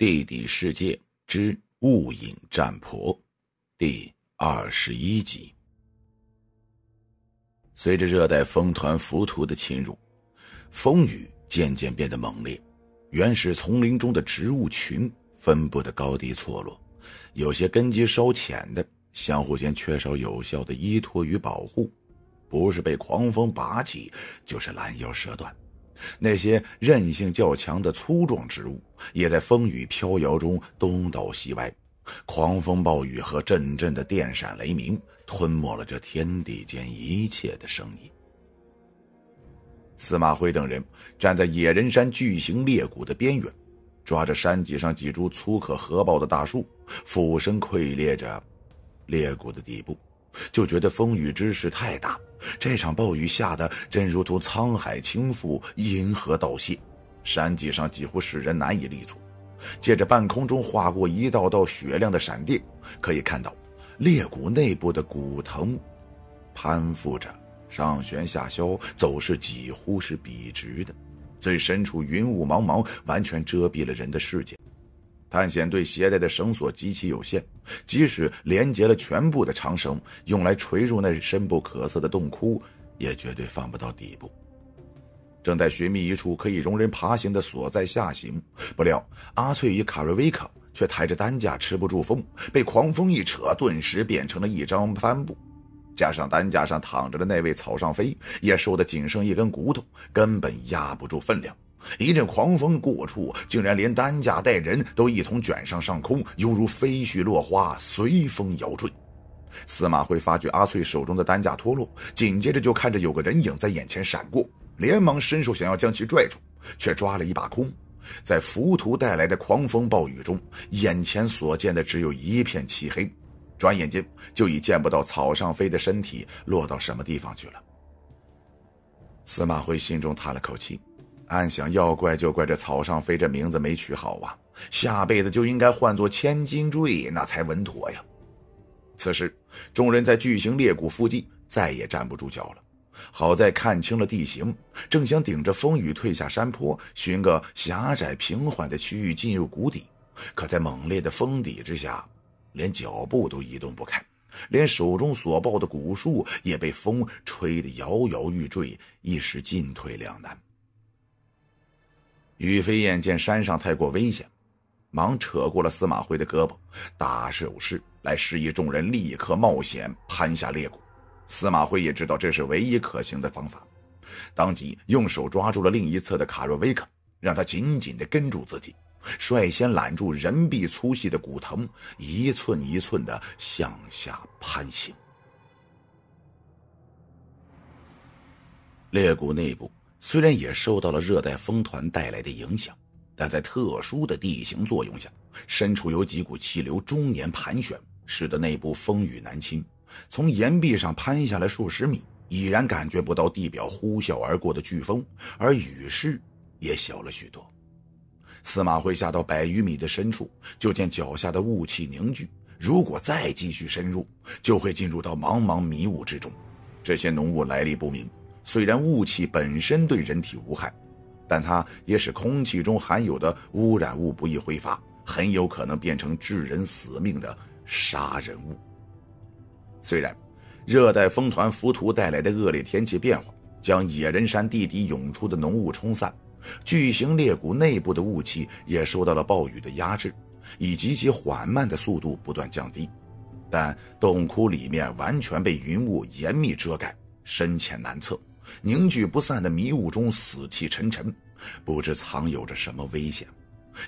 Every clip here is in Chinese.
《地底世界之雾影战婆》第二十一集。随着热带风团浮屠的侵入，风雨渐渐变得猛烈。原始丛林中的植物群分布的高低错落，有些根基稍浅的，相互间缺少有效的依托与保护，不是被狂风拔起，就是拦腰折断。那些韧性较强的粗壮植物，也在风雨飘摇中东倒西歪。狂风暴雨和阵阵的电闪雷鸣，吞没了这天地间一切的声音。司马徽等人站在野人山巨型裂谷的边缘，抓着山脊上几株粗可合抱的大树，俯身溃裂着裂谷的底部，就觉得风雨之势太大。这场暴雨下的真如同沧海倾覆，银河倒泻，山脊上几乎使人难以立足。借着半空中划过一道道雪亮的闪电，可以看到裂谷内部的古藤，攀附着，上悬下消，走势几乎是笔直的。最深处云雾茫茫，完全遮蔽了人的视线。探险队携带的绳索极其有限，即使连接了全部的长绳，用来垂入那深不可测的洞窟，也绝对放不到底部。正在寻觅一处可以容人爬行的所在下行，不料阿翠与卡瑞维卡却抬着担架吃不住风，被狂风一扯，顿时变成了一张帆布。加上担架上躺着的那位草上飞，也瘦得仅剩一根骨头，根本压不住分量。一阵狂风过处，竟然连担架带人都一同卷上上空，犹如飞絮落花随风摇坠。司马徽发觉阿翠手中的担架脱落，紧接着就看着有个人影在眼前闪过，连忙伸手想要将其拽住，却抓了一把空。在浮屠带来的狂风暴雨中，眼前所见的只有一片漆黑，转眼间就已见不到草上飞的身体落到什么地方去了。司马徽心中叹了口气。暗想要怪就怪这草上飞这名字没取好啊，下辈子就应该换作千金坠，那才稳妥呀。此时，众人在巨型裂谷附近再也站不住脚了。好在看清了地形，正想顶着风雨退下山坡，寻个狭窄平缓的区域进入谷底，可在猛烈的风底之下，连脚步都移动不开，连手中所抱的古树也被风吹得摇摇欲坠，一时进退两难。宇飞燕见山上太过危险，忙扯过了司马徽的胳膊，势手势来示意众人立刻冒险攀下裂谷。司马徽也知道这是唯一可行的方法，当即用手抓住了另一侧的卡若维克，让他紧紧的跟住自己，率先揽住人臂粗细的骨藤，一寸一寸的向下攀行。裂谷内部。虽然也受到了热带风团带来的影响，但在特殊的地形作用下，身处有几股气流终年盘旋，使得内部风雨难侵。从岩壁上攀下来数十米，已然感觉不到地表呼啸而过的飓风，而雨势也小了许多。司马徽下到百余米的深处，就见脚下的雾气凝聚。如果再继续深入，就会进入到茫茫迷雾之中。这些浓雾来历不明。虽然雾气本身对人体无害，但它也使空气中含有的污染物不易挥发，很有可能变成致人死命的杀人物。虽然热带风团浮屠带来的恶劣天气变化，将野人山地底涌出的浓雾冲散，巨型裂谷内部的雾气也受到了暴雨的压制，以极其缓慢的速度不断降低，但洞窟里面完全被云雾严密遮盖，深浅难测。凝聚不散的迷雾中，死气沉沉，不知藏有着什么危险。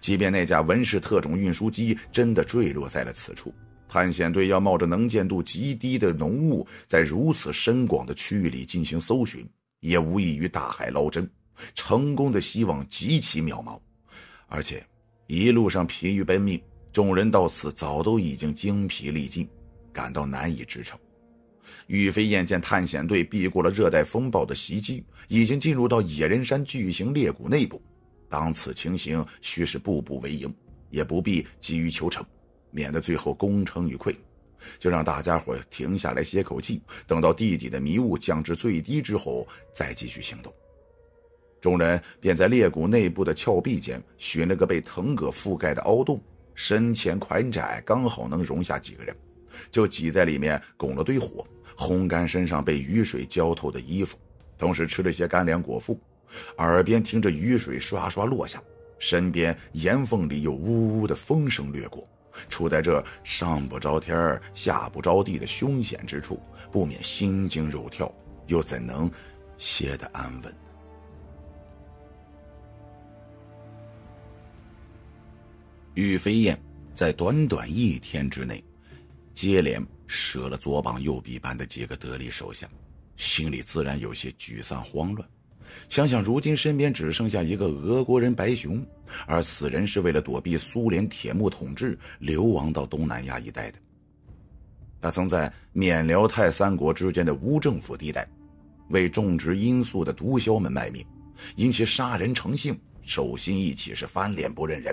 即便那架文氏特种运输机真的坠落在了此处，探险队要冒着能见度极低的浓雾，在如此深广的区域里进行搜寻，也无异于大海捞针，成功的希望极其渺茫。而且一路上疲于奔命，众人到此早都已经精疲力尽，感到难以支撑。玉飞燕见探险队避过了热带风暴的袭击，已经进入到野人山巨型裂谷内部。当此情形，须是步步为营，也不必急于求成，免得最后功成于溃。就让大家伙停下来歇口气，等到地底的迷雾降至最低之后再继续行动。众人便在裂谷内部的峭壁间寻了个被藤葛覆盖的凹洞，深浅宽窄刚好能容下几个人，就挤在里面拱了堆火。烘干身上被雨水浇透的衣服，同时吃了些干粮果腹，耳边听着雨水刷刷落下，身边岩缝里有呜呜的风声掠过，处在这上不着天下不着地的凶险之处，不免心惊肉跳，又怎能歇得安稳？呢？玉飞燕在短短一天之内，接连。舍了左膀右臂般的几个得力手下，心里自然有些沮丧慌乱。想想如今身边只剩下一个俄国人白熊，而此人是为了躲避苏联铁幕统治流亡到东南亚一带的。他曾在缅、辽泰三国之间的乌政府地带，为种植罂粟的毒枭们卖命，因其杀人成性，手心一起是翻脸不认人。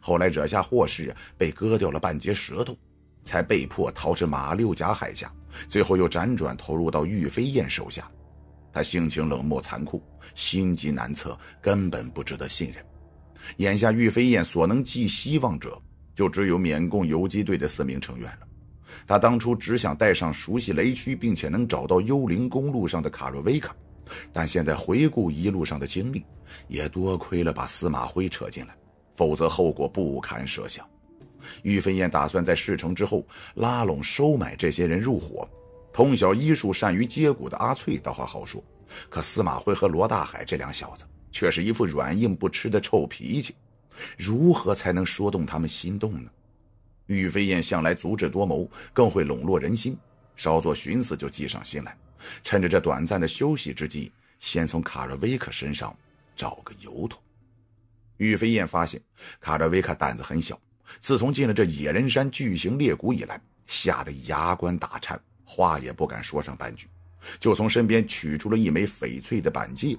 后来惹下祸事，被割掉了半截舌头。才被迫逃至马六甲海峡，最后又辗转投入到玉飞燕手下。他性情冷漠残酷，心机难测，根本不值得信任。眼下，玉飞燕所能寄希望者，就只有缅共游击队的四名成员了。他当初只想带上熟悉雷区并且能找到幽灵公路上的卡若维卡，但现在回顾一路上的经历，也多亏了把司马辉扯进来，否则后果不堪设想。玉飞燕打算在事成之后拉拢收买这些人入伙。通晓医术、善于接骨的阿翠倒还好说，可司马徽和罗大海这两小子却是一副软硬不吃的臭脾气，如何才能说动他们心动呢？玉飞燕向来足智多谋，更会笼络人心，稍作寻思就计上心来。趁着这短暂的休息之际，先从卡瑞维克身上找个由头。玉飞燕发现卡瑞维克胆子很小。自从进了这野人山巨型裂谷以来，吓得牙关打颤，话也不敢说上半句，就从身边取出了一枚翡翠的板戒。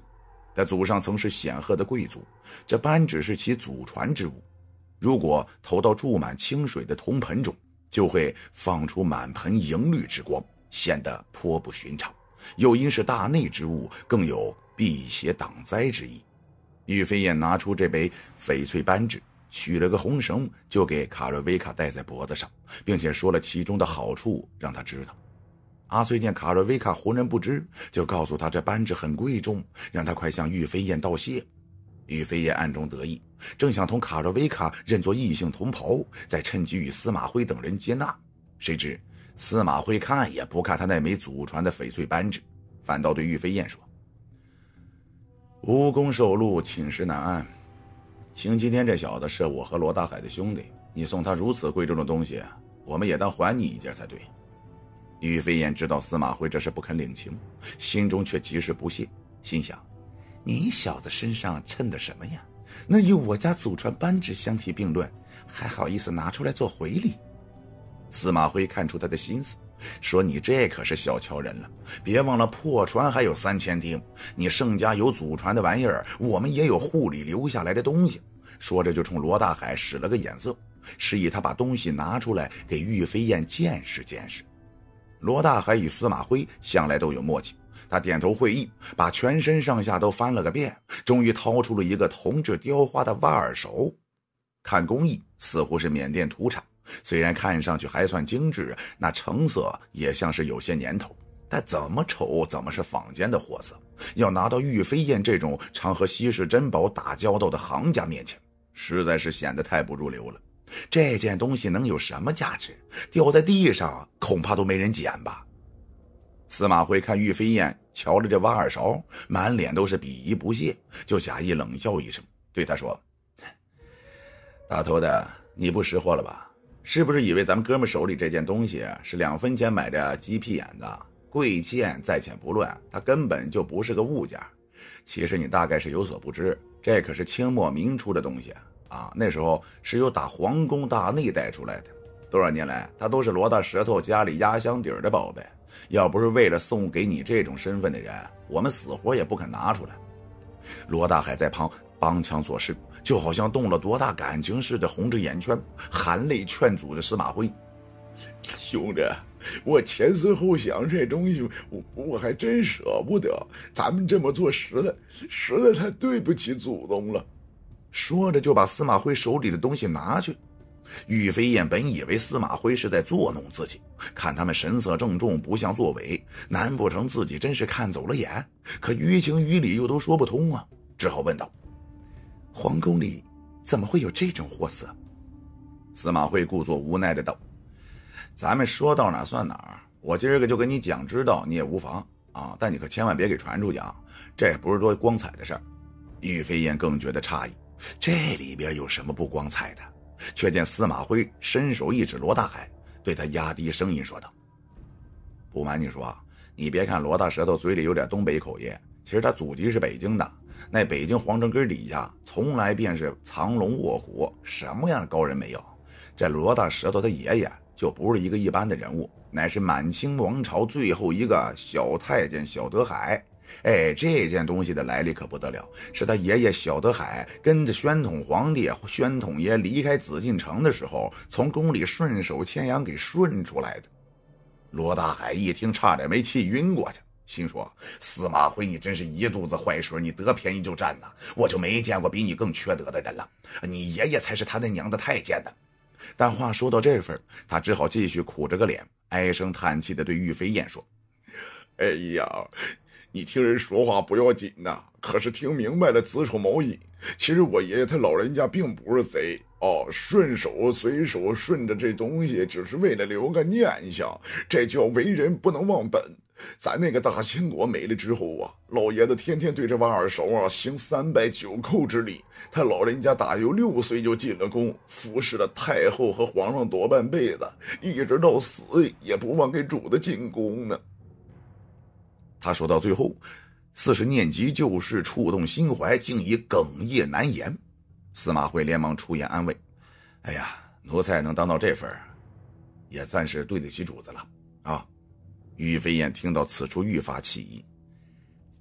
他祖上曾是显赫的贵族，这扳指是其祖传之物。如果投到注满清水的铜盆中，就会放出满盆莹绿之光，显得颇不寻常。又因是大内之物，更有辟邪挡灾之意。玉飞燕拿出这枚翡翠扳指。取了个红绳，就给卡瑞维卡戴在脖子上，并且说了其中的好处，让他知道。阿翠见卡瑞维卡浑然不知，就告诉他这扳指很贵重，让他快向玉飞燕道谢。玉飞燕暗中得意，正想同卡瑞维卡认作异性同袍，再趁机与司马徽等人接纳，谁知司马徽看也不看他那枚祖传的翡翠扳指，反倒对玉飞燕说：“无功受禄，寝食难安。”星期天，这小子是我和罗大海的兄弟，你送他如此贵重的东西，我们也当还你一件才对。玉飞燕知道司马徽这是不肯领情，心中却极是不屑，心想：你小子身上衬的什么呀？那与我家祖传扳指相提并论，还好意思拿出来做回礼？司马徽看出他的心思。说你这可是小瞧人了，别忘了破船还有三千锭。你盛家有祖传的玩意儿，我们也有护理留下来的东西。说着就冲罗大海使了个眼色，示意他把东西拿出来给玉飞燕见识见识。罗大海与司马徽向来都有默契，他点头会意，把全身上下都翻了个遍，终于掏出了一个铜制雕花的腕手，看工艺似乎是缅甸土产。虽然看上去还算精致，那成色也像是有些年头，但怎么瞅怎么是坊间的货色。要拿到玉飞燕这种常和稀世珍宝打交道的行家面前，实在是显得太不入流了。这件东西能有什么价值？掉在地上恐怕都没人捡吧。司马徽看玉飞燕瞧着这挖耳勺，满脸都是鄙夷不屑，就假意冷笑一声，对他说：“大头的，你不识货了吧？”是不是以为咱们哥们手里这件东西是两分钱买的鸡屁眼的？贵贱在浅不论，它根本就不是个物件。其实你大概是有所不知，这可是清末明初的东西啊！那时候是由打皇宫大内带出来的，多少年来它都是罗大石头家里压箱底儿的宝贝。要不是为了送给你这种身份的人，我们死活也不肯拿出来。罗大海在旁帮腔作势。就好像动了多大感情似的，红着眼圈，含泪劝阻着司马徽：“兄弟，我前思后想，这东西我我还真舍不得。咱们这么做，实在实在太对不起祖宗了。”说着就把司马徽手里的东西拿去。玉飞燕本以为司马徽是在作弄自己，看他们神色郑重，不像作伪。难不成自己真是看走了眼？可于情于理又都说不通啊，只好问道。皇宫里怎么会有这种货色？司马徽故作无奈的道：“咱们说到哪算哪，我今儿个就跟你讲，知道你也无妨啊，但你可千万别给传出去，啊，这也不是多光彩的事儿。”玉飞燕更觉得诧异，这里边有什么不光彩的？却见司马徽伸手一指罗大海，对他压低声音说道：“不瞒你说，你别看罗大舌头嘴里有点东北口音，其实他祖籍是北京的。”那北京皇城根底下，从来便是藏龙卧虎，什么样的高人没有？这罗大舌头他爷爷就不是一个一般的人物，乃是满清王朝最后一个小太监小德海。哎，这件东西的来历可不得了，是他爷爷小德海跟着宣统皇帝、宣统爷离开紫禁城的时候，从宫里顺手牵羊给顺出来的。罗大海一听，差点没气晕过去。心说：“司马辉，你真是一肚子坏水，你得便宜就占呐！我就没见过比你更缺德的人了。你爷爷才是他那娘的太监呢！”但话说到这份他只好继续苦着个脸，唉声叹气地对玉飞燕说：“哎呀，你听人说话不要紧呐，可是听明白了子丑卯寅，其实我爷爷他老人家并不是贼哦，顺手随手顺着这东西，只是为了留个念想，这叫为人不能忘本。”在那个大清国没了之后啊，老爷子天天对这挖耳勺啊，行三拜九叩之礼。他老人家大有六岁就进了宫，服侍了太后和皇上多半辈子，一直到死也不忘给主子进宫呢。他说到最后，似是念及旧事，触动心怀，竟已哽咽难言。司马徽连忙出言安慰：“哎呀，奴才能当到这份也算是对得起主子了啊。”于飞燕听到此处愈发起疑：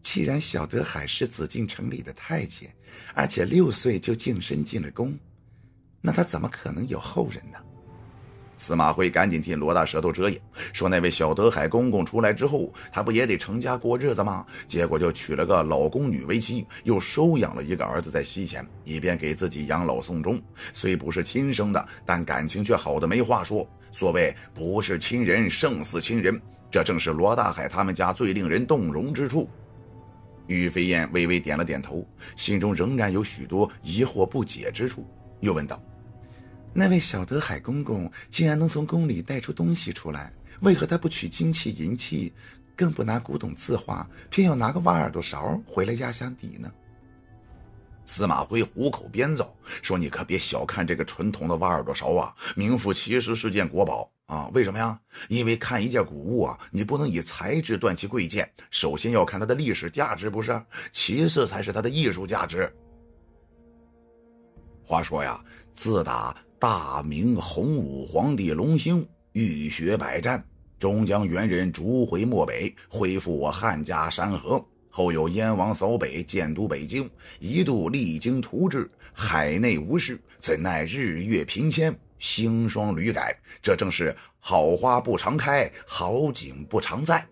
既然小德海是紫禁城里的太监，而且六岁就净身进了宫，那他怎么可能有后人呢？司马徽赶紧替罗大舌头遮掩，说那位小德海公公出来之后，他不也得成家过日子吗？结果就娶了个老宫女为妻，又收养了一个儿子在西钱，以便给自己养老送终。虽不是亲生的，但感情却好的没话说。所谓“不是亲人胜似亲人”。这正是罗大海他们家最令人动容之处。于飞燕微微点了点头，心中仍然有许多疑惑不解之处，又问道：“那位小德海公公竟然能从宫里带出东西出来，为何他不取金器银器，更不拿古董字画，偏要拿个挖耳朵勺回来压箱底呢？”司马徽虎口编造说：“你可别小看这个纯铜的挖耳朵勺啊，名副其实是件国宝。”啊，为什么呀？因为看一件古物啊，你不能以材质断其贵贱，首先要看它的历史价值，不是？其次才是它的艺术价值。话说呀，自打大明洪武皇帝隆兴，浴血百战，终将元人逐回漠北，恢复我汉家山河。后有燕王扫北，建都北京，一度励精图治，海内无事。怎奈日月平迁。星霜屡改，这正是好花不常开，好景不常在。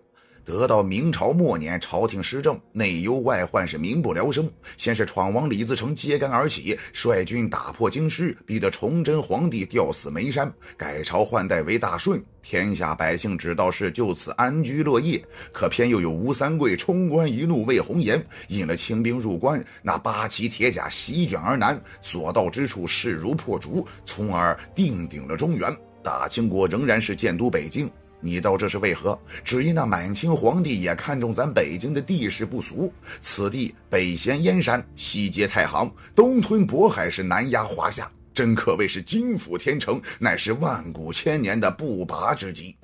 得到明朝末年，朝廷失政，内忧外患是民不聊生。先是闯王李自成揭竿而起，率军打破京师，逼得崇祯皇帝吊死煤山，改朝换代为大顺。天下百姓只道是就此安居乐业，可偏又有吴三桂冲冠一怒为红颜，引了清兵入关。那八旗铁甲席卷而南，所到之处势如破竹，从而定鼎了中原。大清国仍然是建都北京。你道这是为何？只因那满清皇帝也看中咱北京的地势不俗，此地北衔燕山，西接太行，东吞渤海，是南压华夏，真可谓是金府天成，乃是万古千年的不拔之极。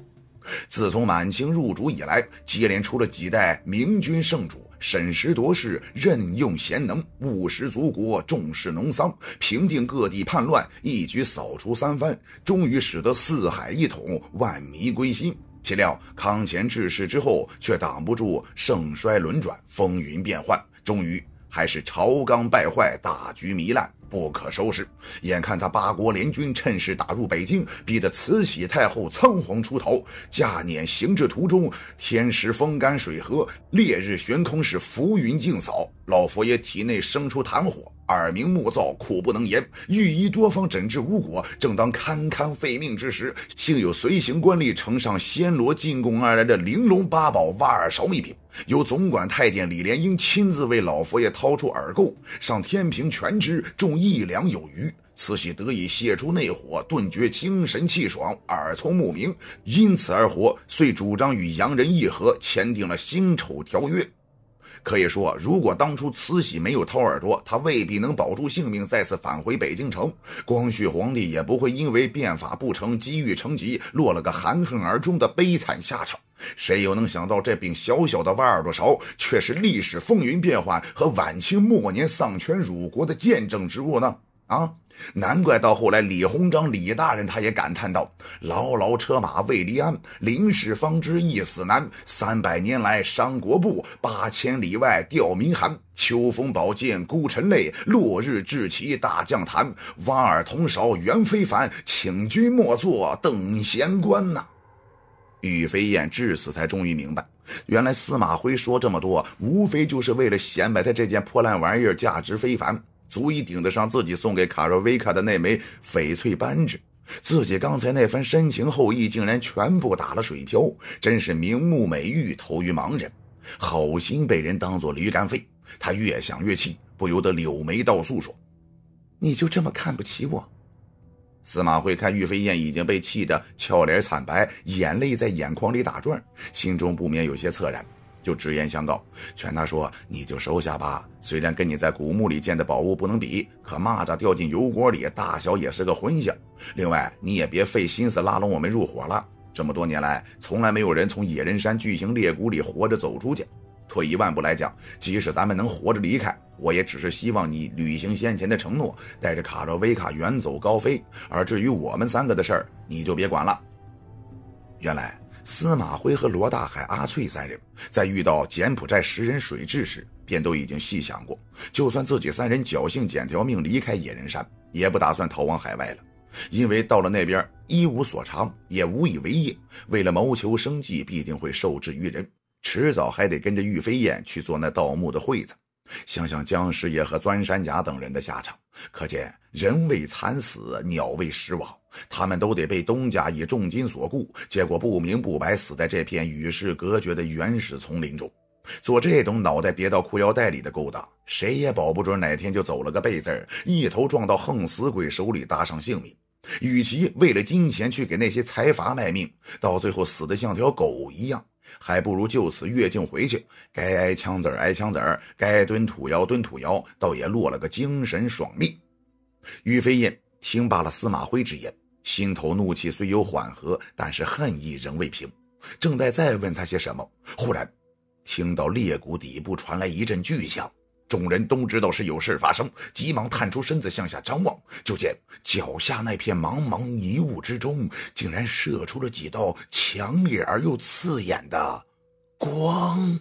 自从满清入主以来，接连出了几代明君圣主。审时度势，任用贤能，务实足国，重视农桑，平定各地叛乱，一举扫除三藩，终于使得四海一统，万民归心。岂料康乾治世之后，却挡不住盛衰轮转，风云变幻，终于还是朝纲败坏，大局糜烂。不可收拾，眼看他八国联军趁势打入北京，逼得慈禧太后仓皇出逃。驾辇行至途中，天时风干水涸，烈日悬空，是浮云尽扫，老佛爷体内生出痰火。耳鸣目燥，苦不能言。御医多方诊治无果，正当堪堪废命之时，幸有随行官吏呈上暹罗进贡而来的玲珑八宝挖耳勺一瓶，由总管太监李莲英亲自为老佛爷掏出耳垢，上天平全知，重一两有余。慈禧得以泄出内火，顿觉精神气爽，耳聪目明，因此而活，遂主张与洋人议和，签订了《辛丑条约》。可以说，如果当初慈禧没有掏耳朵，他未必能保住性命，再次返回北京城；光绪皇帝也不会因为变法不成，积郁成疾，落了个含恨而终的悲惨下场。谁又能想到，这柄小小的挖耳朵勺，却是历史风云变幻和晚清末年丧权辱国的见证之物呢？啊，难怪到后来，李鸿章、李大人他也感叹道：“牢牢车马未离鞍，临事方知一死难。三百年来伤国步，八千里外吊民寒。秋风宝剑孤臣泪，落日徵旗大将坛。挖耳铜勺袁非凡，请君莫作等闲观呐。”于飞燕至此才终于明白，原来司马徽说这么多，无非就是为了显摆他这件破烂玩意儿价值非凡。足以顶得上自己送给卡若维卡的那枚翡翠扳指，自己刚才那番深情厚谊，竟然全部打了水漂，真是明目美玉投于盲人，好心被人当做驴肝肺。他越想越气，不由得柳眉倒竖说：“你就这么看不起我？”司马徽看玉飞燕已经被气得俏脸惨白，眼泪在眼眶里打转，心中不免有些恻然。就直言相告，劝他说：“你就收下吧，虽然跟你在古墓里见的宝物不能比，可蚂蚱掉进油锅里，大小也是个荤腥。另外，你也别费心思拉拢我们入伙了。这么多年来，从来没有人从野人山巨型裂谷里活着走出去。退一万步来讲，即使咱们能活着离开，我也只是希望你履行先前的承诺，带着卡洛维卡远走高飞。而至于我们三个的事儿，你就别管了。”原来。司马徽和罗大海、阿翠三人，在遇到柬埔寨食人水蛭时，便都已经细想过，就算自己三人侥幸捡条命离开野人山，也不打算逃往海外了，因为到了那边一无所长，也无以为业，为了谋求生计，必定会受制于人，迟早还得跟着玉飞燕去做那盗墓的会子。想想姜师爷和钻山甲等人的下场，可见人为惨死，鸟为食亡。他们都得被东家以重金所雇，结果不明不白死在这片与世隔绝的原始丛林中。做这种脑袋别到裤腰带里的勾当，谁也保不准哪天就走了个背字儿，一头撞到横死鬼手里搭上性命。与其为了金钱去给那些财阀卖命，到最后死得像条狗一样，还不如就此越境回去，该挨枪子儿挨枪子儿，该蹲土窑蹲土窑，倒也落了个精神爽利。于飞燕听罢了司马徽之言。心头怒气虽有缓和，但是恨意仍未平。正待再问他些什么，忽然听到裂谷底部传来一阵巨响，众人都知道是有事发生，急忙探出身子向下张望，就见脚下那片茫茫迷雾之中，竟然射出了几道强烈而又刺眼的光。